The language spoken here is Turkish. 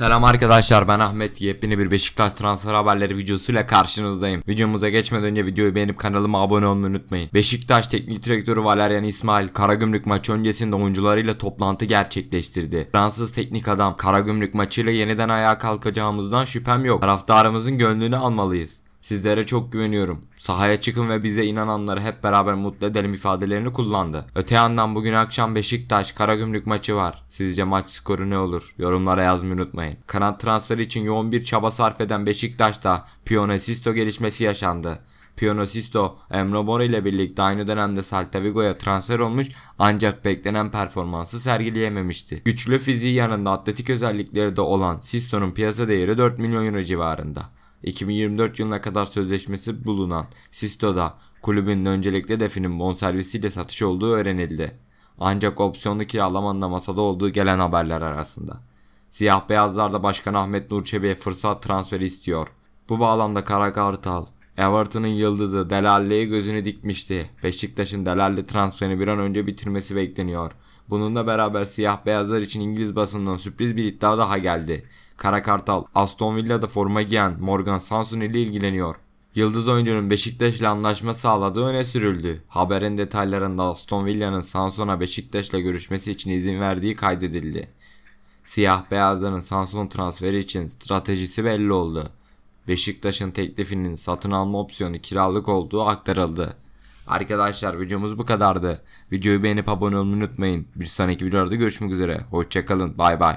Selam arkadaşlar ben Ahmet yepyeni bir Beşiktaş transfer haberleri videosuyla karşınızdayım. Videomuza geçmeden önce videoyu beğenip kanalıma abone olmayı unutmayın. Beşiktaş teknik direktörü Valerian İsmail Karagümrük maçı öncesinde oyuncularıyla toplantı gerçekleştirdi. Fransız teknik adam Karagümrük maçıyla yeniden ayağa kalkacağımızdan şüphem yok. Taraftarımızın gönlünü almalıyız. Sizlere çok güveniyorum. Sahaya çıkın ve bize inananları hep beraber mutlu edelim ifadelerini kullandı. Öte yandan bugün akşam Beşiktaş Karagümrük maçı var. Sizce maç skoru ne olur? Yorumlara yazmayı unutmayın. Kanat transferi için yoğun bir çaba sarf eden Beşiktaş'ta Sisto gelişmesi yaşandı. Pionosisto, Emre Bor ile birlikte aynı dönemde Salta Vigo'ya transfer olmuş ancak beklenen performansı sergileyememişti. Güçlü fiziği yanında atletik özellikleri de olan Sisto'nun piyasa değeri 4 milyon euro civarında. 2024 yılına kadar sözleşmesi bulunan Sisto'da kulübün öncelikle definin bonservisiyle satış olduğu öğrenildi. Ancak opsiyonlu kiralamanın da masada olduğu gelen haberler arasında. Siyah beyazlar da Başkan Ahmet Nur fırsat transferi istiyor. Bu bağlamda Kara Kartal, Everton'ın yıldızı Delalle'ye gözünü dikmişti. Beşiktaş'ın Delalle transferini bir an önce bitirmesi bekleniyor. Bununla beraber siyah beyazlar için İngiliz basından sürpriz bir iddia daha geldi. Kara Kartal, Aston Villa'da forma giyen Morgan Sansun ile ilgileniyor. Yıldız oyuncunun Beşiktaş ile anlaşma sağladığı öne sürüldü. Haberin detaylarında Aston Villa'nın Sanson'a Beşiktaş'la görüşmesi için izin verdiği kaydedildi. Siyah beyazların Sanson transferi için stratejisi belli oldu. Beşiktaş'ın teklifinin satın alma opsiyonu kiralık olduğu aktarıldı. Arkadaşlar videomuz bu kadardı. Videoyu beğenip abone olmayı unutmayın. Bir sonraki videoda görüşmek üzere. Hoşçakalın. Bay bay.